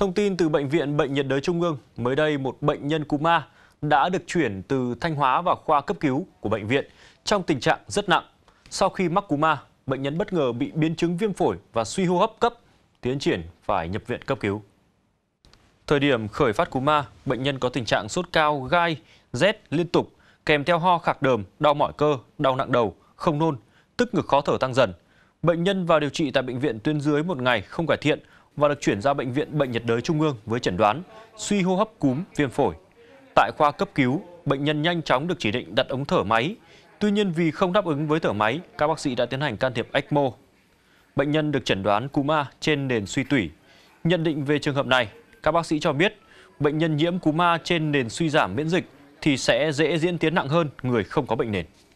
Thông tin từ Bệnh viện Bệnh nhiệt đới Trung ương, mới đây một bệnh nhân cúm A đã được chuyển từ Thanh Hóa vào khoa cấp cứu của bệnh viện trong tình trạng rất nặng. Sau khi mắc cúm A, bệnh nhân bất ngờ bị biến chứng viêm phổi và suy hô hấp cấp, tiến triển phải nhập viện cấp cứu. Thời điểm khởi phát cúm A, bệnh nhân có tình trạng sốt cao, gai, rét liên tục, kèm theo ho khạc đờm, đau mỏi cơ, đau nặng đầu, không nôn, tức ngực khó thở tăng dần. Bệnh nhân vào điều trị tại bệnh viện tuyến dưới một ngày không cải thiện, và được chuyển ra bệnh viện Bệnh nhiệt đới Trung ương với chẩn đoán suy hô hấp cúm viêm phổi. Tại khoa cấp cứu, bệnh nhân nhanh chóng được chỉ định đặt ống thở máy. Tuy nhiên vì không đáp ứng với thở máy, các bác sĩ đã tiến hành can thiệp ECMO. Bệnh nhân được chẩn đoán cúm A trên nền suy tủy. Nhận định về trường hợp này, các bác sĩ cho biết bệnh nhân nhiễm cúm A trên nền suy giảm miễn dịch thì sẽ dễ diễn tiến nặng hơn người không có bệnh nền.